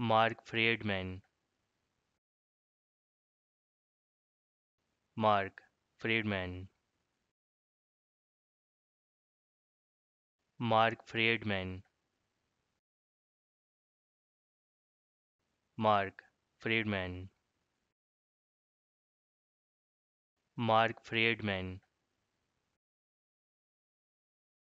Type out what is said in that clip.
Mark Friedman. Mark Friedman. Mark Friedman. Mark Friedman. Mark Friedman.